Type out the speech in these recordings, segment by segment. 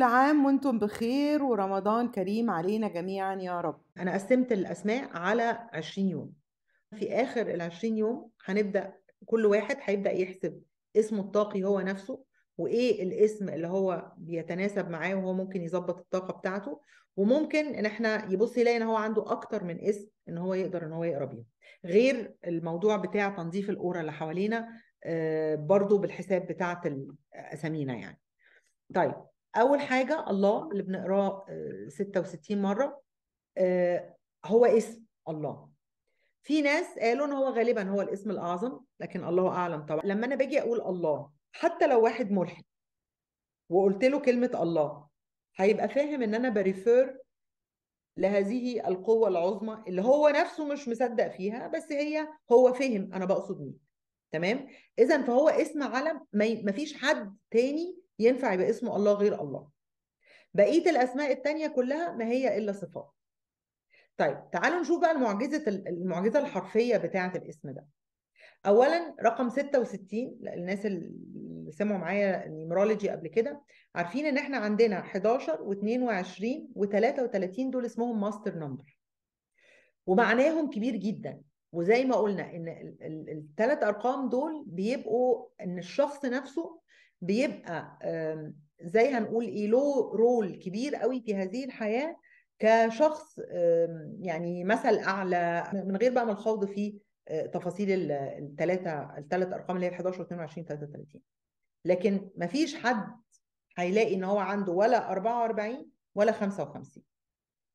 كل عام وانتم بخير ورمضان كريم علينا جميعا يا رب انا قسمت الاسماء على 20 يوم في اخر ال 20 يوم هنبدا كل واحد هيبدا يحسب اسمه الطاقي هو نفسه وايه الاسم اللي هو بيتناسب معاه وهو ممكن يظبط الطاقه بتاعته وممكن ان احنا يبص يلاقي ان هو عنده اكتر من اسم ان هو يقدر ان هو يقرا بيه غير الموضوع بتاع تنظيف الاورا اللي حوالينا آه، برضو بالحساب بتاعه اسامينا يعني طيب اول حاجه الله اللي بنقراه 66 آه، مره آه، هو اسم الله في ناس قالوا ان هو غالبا هو الاسم الاعظم لكن الله اعلم طبعا لما انا باجي اقول الله حتى لو واحد ملحد وقلت له كلمه الله هيبقى فاهم ان انا بريفير لهذه القوه العظمى اللي هو نفسه مش مصدق فيها بس هي هو فهم انا بقصد مين تمام اذا فهو اسم علم ما فيش حد تاني ينفع يبقى اسمه الله غير الله بقيه الاسماء الثانيه كلها ما هي الا صفات طيب تعالوا نشوف بقى المعجزه المعجزه الحرفيه بتاعه الاسم ده اولا رقم 66 الناس اللي سمعوا معايا النيمرولوجي قبل كده عارفين ان احنا عندنا 11 و22 و33 دول اسمهم ماستر نمبر ومعناهم كبير جدا وزي ما قلنا ان الثلاث ارقام دول بيبقوا ان الشخص نفسه بيبقى زي هنقول ايه له رول كبير قوي في هذه الحياه كشخص يعني مثل اعلى من غير بقى ما الخوض في آه، تفاصيل الثلاثه الثلاث ارقام اللي هي 11 22 33 لكن مفيش حد هيلاقي ان هو عنده ولا 44 ولا 55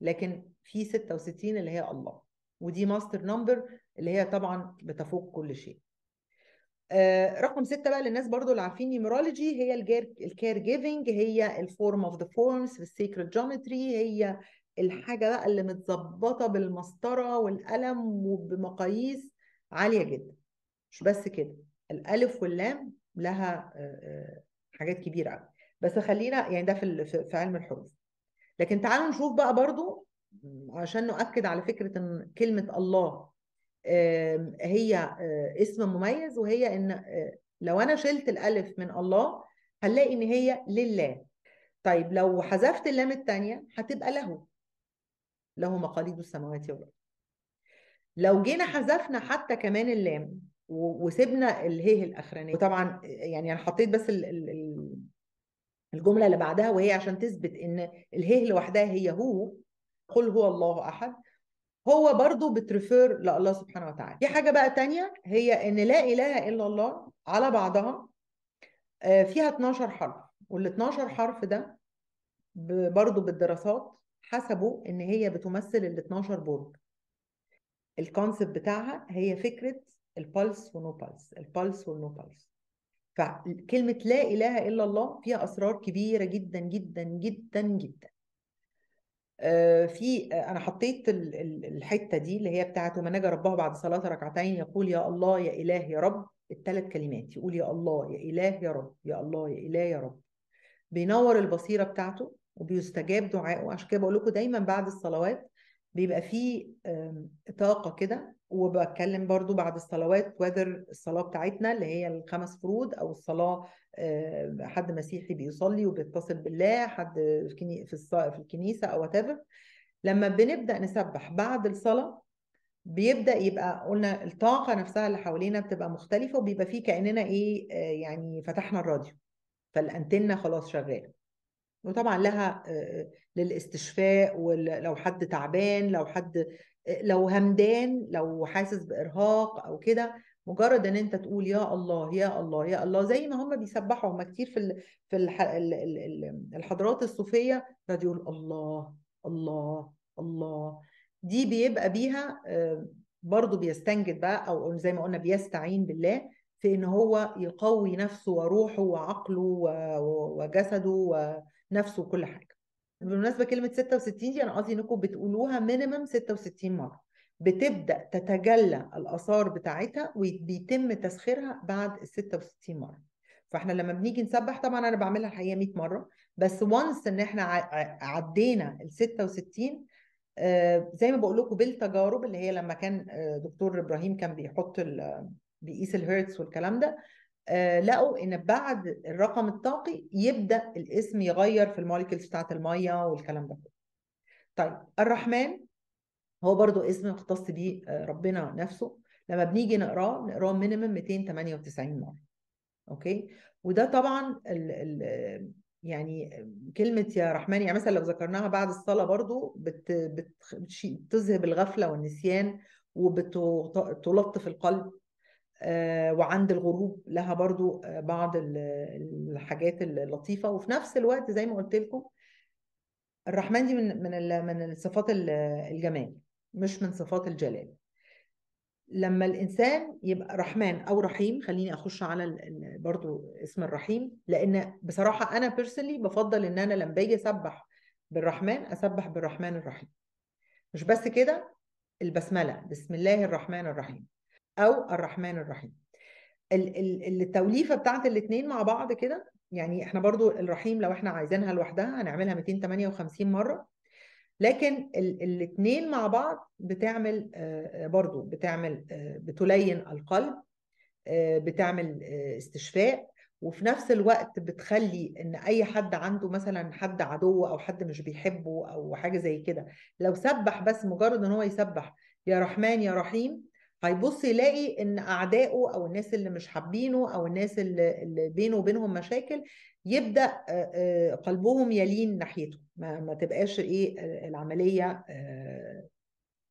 لكن في 66 اللي هي الله ودي ماستر نمبر اللي هي طبعا بتفوق كل شيء آه، رقم ستة بقى للناس برضو اللي عارفين نيمرولوجي هي الكير جيفنج هي الفورم اوف ذا فورمز في السيكريت جيومتري هي الحاجة بقى اللي متظبطة بالمسطرة والقلم وبمقاييس عالية جدا مش بس كده الألف واللام لها آه، آه، حاجات كبيرة قوي بس خلينا يعني ده في في علم الحروف لكن تعالوا نشوف بقى برضو عشان نؤكد على فكرة ان كلمة الله هي آه، اسم مميز وهي ان آه، لو انا شلت الالف من الله هنلاقي ان هي لله طيب لو حذفت اللام الثانيه هتبقى له له مقاليد السماوات والارض لو جينا حذفنا حتى كمان اللام وسيبنا الهيه الاخرانيه وطبعا يعني انا حطيت بس الـ الـ الجمله اللي بعدها وهي عشان تثبت ان الهيه لوحدها هي هو قل هو الله احد هو برضه بتريفير لله سبحانه وتعالى في حاجة بقى تانية هي ان لا اله الا الله على بعضها آه، فيها 12 حرف وال 12 حرف ده برضه بالدراسات حسبوا ان هي بتمثل ال 12 برج الكونسبت بتاعها هي فكرة البلس ونو بلس البلس والنو بلس فكلمة لا إله إلا الله فيها أسرار كبيرة جدا جدا جدا جدا آه، في آه، انا حطيت الحته دي اللي هي بتاعت ومن نجا ربه بعد صلاه ركعتين يقول يا الله يا اله يا رب الثلاث كلمات يقول يا الله يا اله يا رب يا الله يا اله يا رب بينور البصيره بتاعته وبيستجاب دعائه عشان كده بقول لكم دايما بعد الصلوات بيبقى فيه طاقة كده وبتكلم برضو بعد الصلوات وذر الصلاة بتاعتنا اللي هي الخمس فروض أو الصلاة حد مسيحي بيصلي وبيتصل بالله حد في في الكنيسة أو whatever لما بنبدأ نسبح بعد الصلاة بيبدا يبقى قلنا الطاقه نفسها اللي حوالينا بتبقى مختلفه وبيبقى فيه كاننا ايه آه، يعني فتحنا الراديو فالانتنه خلاص شغاله وطبعا لها آه، للاستشفاء ولو حد تعبان لو حد آه، لو همدان لو حاسس بارهاق او كده مجرد ان انت تقول يا الله يا الله يا الله زي ما هم بيسبحوا هم كتير في في الحضرات الصوفيه يقعد يقول الله الله الله دي بيبقى بيها آه، برضه بيستنجد بقى او زي ما قلنا بيستعين بالله في ان هو يقوي نفسه وروحه وعقله وجسده نفسه وكل حاجه بالمناسبه كلمه 66 دي انا قصدي انكم بتقولوها مينيمم 66 مره بتبدا تتجلى الاثار بتاعتها وبيتم تسخيرها بعد ال 66 مره فاحنا لما بنيجي نسبح طبعا انا بعملها الحقيقه 100 مره بس وانس ان احنا عدينا ال 66 آه، زي ما بقول لكم بالتجارب اللي هي لما كان آه، دكتور ابراهيم كان بيحط آه، بيقيس الهيرتز والكلام ده آه، لقوا ان بعد الرقم الطاقي يبدا الاسم يغير في المولكيولز بتاعه الميه والكلام ده كله طيب الرحمن هو برضو اسم مختص بيه آه، ربنا نفسه لما بنيجي نقراه نقراه مينيمم 298 مره اوكي وده طبعا الـ الـ يعني كلمة يا رحمن يعني مثلا لو ذكرناها بعد الصلاة برضو بت بتذهب الغفلة والنسيان وبتلطف القلب آه، وعند الغروب لها برضو آه، بعض الحاجات اللطيفة وفي نفس الوقت زي ما قلت لكم الرحمن دي من من من صفات الجمال مش من صفات الجلال لما الانسان يبقى رحمن او رحيم خليني اخش على برضو اسم الرحيم لان بصراحه انا بيرسونلي بفضل ان انا لما باجي اسبح بالرحمن اسبح بالرحمن الرحيم مش بس كده البسمله بسم الله الرحمن الرحيم او الرحمن الرحيم التوليفه بتاعت الاثنين مع بعض كده يعني احنا برضو الرحيم لو احنا عايزينها لوحدها هنعملها 258 مره لكن الاثنين مع بعض بتعمل آه، آه، برضو بتعمل آه، بتلين القلب بتعمل استشفاء وفي نفس الوقت بتخلي ان اي حد عنده مثلا حد عدو او حد مش بيحبه او حاجه زي كده لو سبح بس مجرد ان هو يسبح يا رحمن يا رحيم هيبص طيب يلاقي ان اعدائه او الناس اللي مش حابينه او الناس اللي بينه وبينهم مشاكل يبدا قلبهم يلين ناحيته ما, ما تبقاش ايه العمليه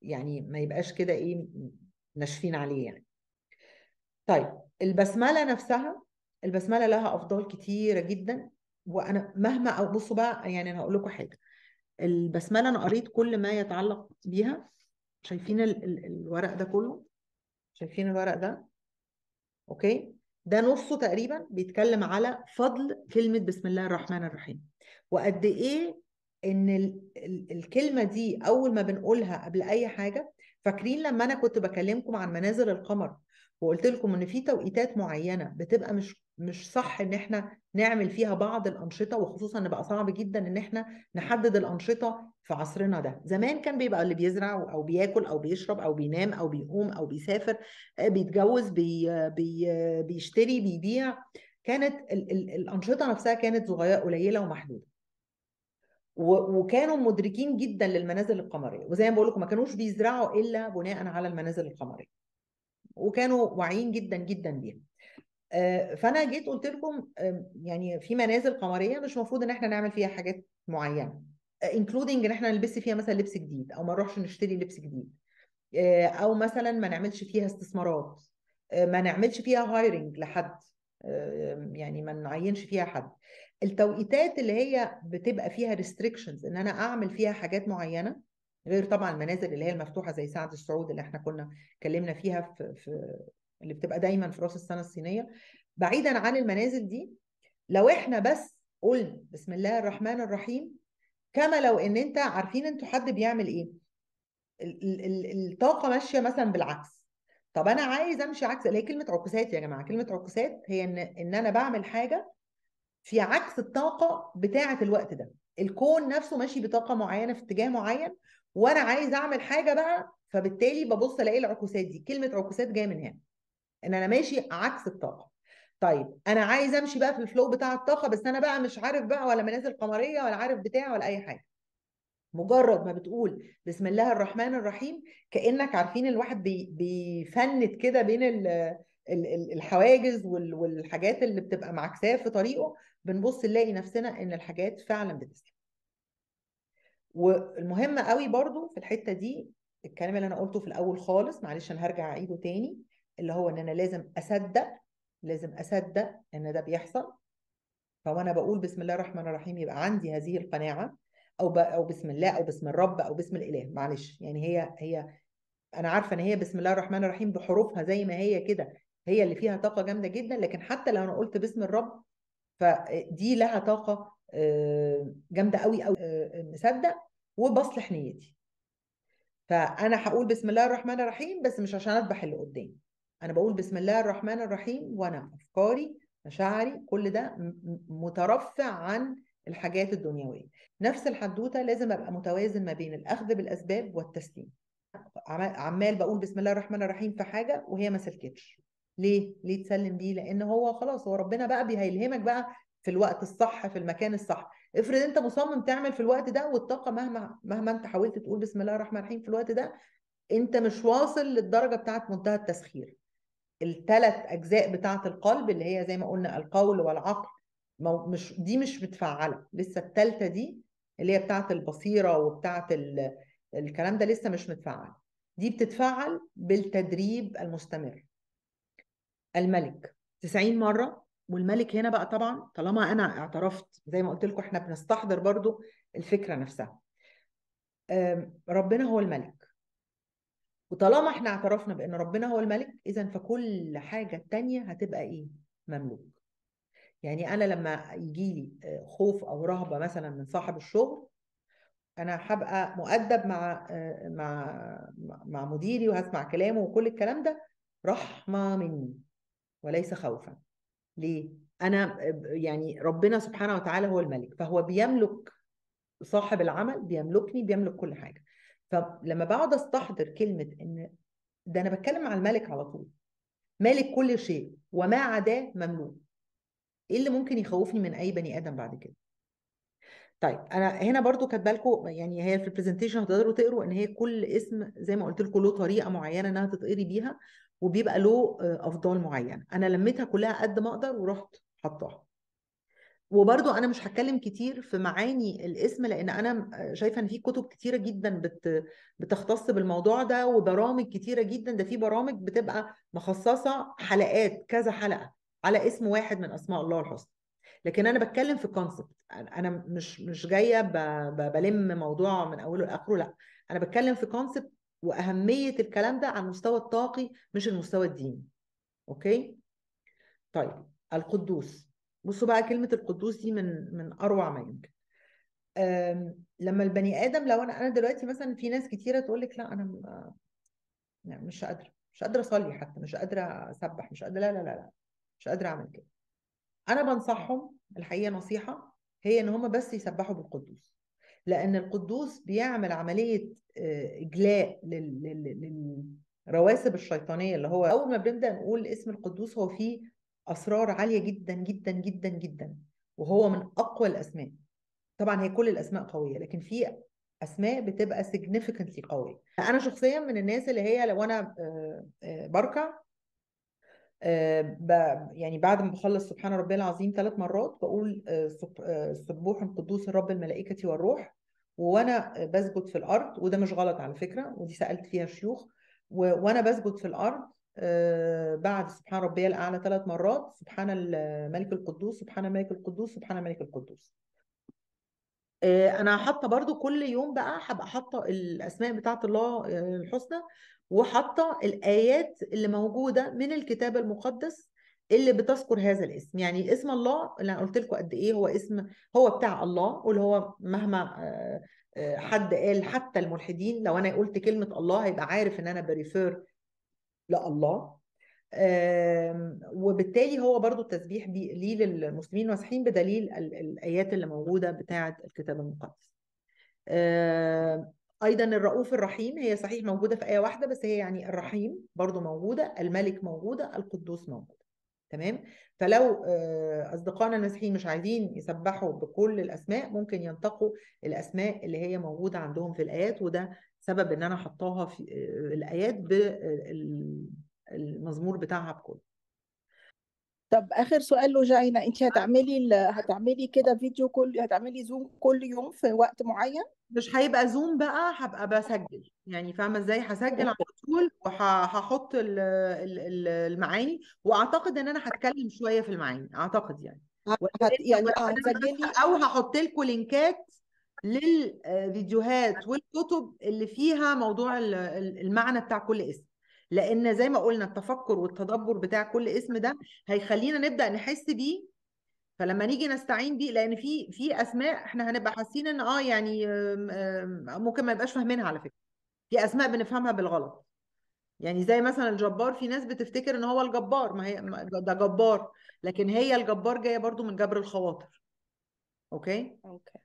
يعني ما يبقاش كده ايه ناشفين عليه يعني طيب البسمله نفسها البسمله لها افضال كتيره جدا وانا مهما بصوا بقى يعني انا هقول لكم حاجه البسمله انا قريت كل ما يتعلق بيها شايفين الورق ده كله شايفين الورق ده اوكي ده نصه تقريبا بيتكلم على فضل كلمه بسم الله الرحمن الرحيم وقد ايه ان ال ال الكلمه دي اول ما بنقولها قبل اي حاجه فاكرين لما انا كنت بكلمكم عن منازل القمر وقلت لكم ان في توقيتات معينه بتبقى مش مش صح ان احنا نعمل فيها بعض الانشطه وخصوصا ان بقى صعب جدا ان احنا نحدد الانشطه في عصرنا ده زمان كان بيبقى اللي بيزرع او بياكل او بيشرب او بينام او بيقوم او بيسافر آه، بيتجوز بي بي بيشتري بيبيع كانت ال ال الانشطه نفسها كانت صغيره قليله ومحدوده وكانوا مدركين جدا للمنازل القمريه وزي ما بقول لكم ما كانوش بيزرعوا الا بناء على المنازل القمريه وكانوا واعيين جدا جدا بيها آه، فانا جيت قلت لكم يعني في منازل قمريه مش المفروض ان احنا نعمل فيها حاجات معينه انكلودنج آه، ان احنا نلبس فيها مثلا لبس جديد او ما نروحش نشتري لبس جديد آه، او مثلا ما نعملش فيها استثمارات ما نعملش فيها هايرنج لحد يعني ما نعينش فيها حد التوقيتات اللي هي بتبقى فيها ريستريكشنز ان انا اعمل فيها حاجات معينه غير طبعا المنازل اللي هي المفتوحه زي سعد السعود اللي احنا كنا اتكلمنا فيها في في اللي بتبقى دايما في راس السنه الصينيه بعيدا عن المنازل دي لو احنا بس قلنا بسم الله الرحمن الرحيم كما لو ان انت عارفين انتوا حد بيعمل ايه الطاقه ماشيه مثلا بالعكس طب انا عايز امشي عكس اللي هي كلمه عكسات يا جماعه كلمه عكسات هي ان ان انا بعمل حاجه في عكس الطاقه بتاعه الوقت ده الكون نفسه ماشي بطاقه معينه في اتجاه معين وانا عايز اعمل حاجه بقى فبالتالي ببص الاقي العكسات دي كلمه عكسات جايه من هنا ان انا ماشي عكس الطاقه طيب انا عايز امشي بقى في الفلو بتاع الطاقه بس انا بقى مش عارف بقى ولا منازل قمريه ولا عارف بتاع ولا اي حاجه مجرد ما بتقول بسم الله الرحمن الرحيم كانك عارفين الواحد بيفند كده بين الحواجز والحاجات اللي بتبقى معكساه في طريقه بنبص نلاقي نفسنا ان الحاجات فعلا بتسلم والمهم قوي برضو في الحته دي الكلام اللي انا قلته في الاول خالص معلش انا هرجع اعيده تاني اللي هو ان انا لازم اصدق لازم اصدق ان ده بيحصل فوانا بقول بسم الله الرحمن الرحيم يبقى عندي هذه القناعه او او بسم الله او بسم الرب او بسم الاله معلش يعني هي هي انا عارفه ان هي بسم الله الرحمن الرحيم بحروفها زي ما هي كده هي اللي فيها طاقه جامده جدا لكن حتى لو انا قلت باسم الرب فدي لها طاقه آه، جامده قوي قوي آه، مصدق وبصلح نيتي فانا هقول بسم الله الرحمن الرحيم بس مش عشان اذبح اللي قدامي انا بقول بسم الله الرحمن الرحيم وانا افكاري مشاعري كل ده مترفع عن الحاجات الدنيويه نفس الحدوته لازم ابقى متوازن ما بين الاخذ بالاسباب والتسليم عمال بقول بسم الله الرحمن الرحيم في حاجه وهي ما سلكتش ليه ليه تسلم بيه لان هو خلاص هو ربنا بقى بيهيلهمك بقى في الوقت الصح في المكان الصح افرض انت مصمم تعمل في الوقت ده والطاقه مهما مهما انت حاولت تقول بسم الله الرحمن الرحيم في الوقت ده انت مش واصل للدرجه بتاعه منتهى التسخير الثلاث اجزاء بتاعه القلب اللي هي زي ما قلنا القول والعقل مش دي مش متفعله لسه الثالثه دي اللي هي بتاعه البصيره وبتاعه الكلام ده لسه مش متفعل دي بتتفعل بالتدريب المستمر الملك 90 مره والملك هنا بقى طبعا طالما انا اعترفت زي ما قلت لكم احنا بنستحضر برضو الفكره نفسها ربنا هو الملك وطالما احنا اعترفنا بان ربنا هو الملك اذا فكل حاجه تانية هتبقى ايه مملوك يعني انا لما يجي لي آه، خوف او رهبه مثلا من صاحب الشغل انا هبقى مؤدب مع آه، مع مع مديري وهسمع كلامه وكل الكلام ده رحمه مني وليس خوفا ليه انا آه، يعني ربنا سبحانه وتعالى هو الملك فهو بيملك صاحب العمل بيملكني بيملك كل حاجه فلما بقعد استحضر كلمه ان ده انا بتكلم على الملك على طول مالك كل شيء وما عداه مملوك ايه اللي ممكن يخوفني من اي بني ادم بعد كده طيب انا هنا برضو كاتبه لكم يعني هي في البرزنتيشن هتقدروا تقروا ان هي كل اسم زي ما قلت لكم له طريقه معينه انها تتقري بيها وبيبقى له آه، افضال معينه انا لميتها كلها قد ما اقدر ورحت حطاها وبرضو انا مش هتكلم كتير في معاني الاسم لان انا شايفه ان في كتب كتيره جدا بت بتختص بالموضوع ده وبرامج كتيره جدا ده في برامج بتبقى مخصصه حلقات كذا حلقه على اسم واحد من اسماء الله الحسنى لكن انا بتكلم في كونسبت انا مش مش جايه بلم موضوع من اوله لاخره لا انا بتكلم في كونسبت واهميه الكلام ده على المستوى الطاقي مش المستوى الديني اوكي طيب القدوس بصوا بقى كلمه القدوس دي من من اروع ما يمكن لما البني ادم لو انا انا دلوقتي مثلا في ناس كتيره تقول لك لا انا يعني مش قادره مش قادره اصلي حتى مش قادره اسبح مش قادره لا لا لا لا مش قادره اعمل كده انا بنصحهم الحقيقه نصيحه هي ان هم بس يسبحوا بالقدوس لان القدوس بيعمل عمليه آه، اجلاء للرواسب الشيطانيه اللي هو اول ما بنبدا نقول اسم القدوس هو فيه اسرار عاليه جدا جدا جدا جدا وهو من اقوى الاسماء طبعا هي كل الاسماء قويه لكن في اسماء بتبقى سيجنيفيكانتلي قويه انا شخصيا من الناس اللي هي لو انا آه، آه، بركع آه، يعني بعد ما بخلص سبحان ربي العظيم ثلاث مرات بقول سبوح قدوس الرب الملائكه والروح وانا بسجد في الارض وده مش غلط على فكره ودي سالت فيها شيوخ وانا بسجد في الارض آه، بعد سبحان ربي الأعلى ثلاث مرات سبحان الملك القدوس سبحان الملك القدوس سبحان الملك القدوس آه، انا حاطه برضو كل يوم بقى هبقى حاطه الاسماء بتاعه الله آه، الحسنى وحاطه الايات اللي موجوده من الكتاب المقدس اللي بتذكر هذا الاسم يعني اسم الله اللي انا قلت لكم قد ايه هو اسم هو بتاع الله واللي هو مهما حد قال حتى الملحدين لو انا قلت كلمه الله هيبقى عارف ان انا بريفير لله وبالتالي هو برضو التسبيح ليه للمسلمين المسيحيين بدليل الآيات اللي موجودة بتاعة الكتاب المقدس أيضا الرؤوف الرحيم هي صحيح موجودة في آية واحدة بس هي يعني الرحيم برضو موجودة الملك موجودة القدوس موجود تمام فلو آه، أصدقائنا المسيحيين مش عايزين يسبحوا بكل الأسماء ممكن ينتقوا الأسماء اللي هي موجودة عندهم في الآيات وده سبب ان انا حطاها في آه، الايات بالمزمور آه، بتاعها بكله طب اخر سؤال لجينا انت هتعملي هتعملي كده فيديو كل هتعملي زوم كل يوم في وقت معين مش هيبقى زوم بقى هبقى بسجل يعني فاهمه ازاي هسجل على طول وهحط المعاني واعتقد ان انا هتكلم شويه في المعاني اعتقد يعني هت... يعني آه، هتسجلي او هحط لكم لينكات للفيديوهات والكتب اللي فيها موضوع المعنى بتاع كل اسم لان زي ما قلنا التفكر والتدبر بتاع كل اسم ده هيخلينا نبدا نحس بيه فلما نيجي نستعين بيه لان في في اسماء احنا هنبقى حاسين ان اه يعني ممكن ما يبقاش فاهمينها على فكره في اسماء بنفهمها بالغلط يعني زي مثلا الجبار في ناس بتفتكر ان هو الجبار ما هي ده جبار لكن هي الجبار جايه برضو من جبر الخواطر اوكي اوكي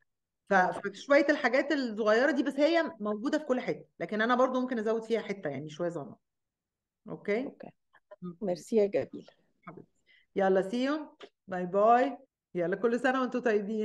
فشويه آه. الحاجات الصغيره دي بس هي موجوده في كل حته لكن انا برضو ممكن ازود فيها حته يعني شويه صغيره اوكي اوكي ميرسي يا جميله يلا سي يو باي باي يلا كل سنه وانتم طيبين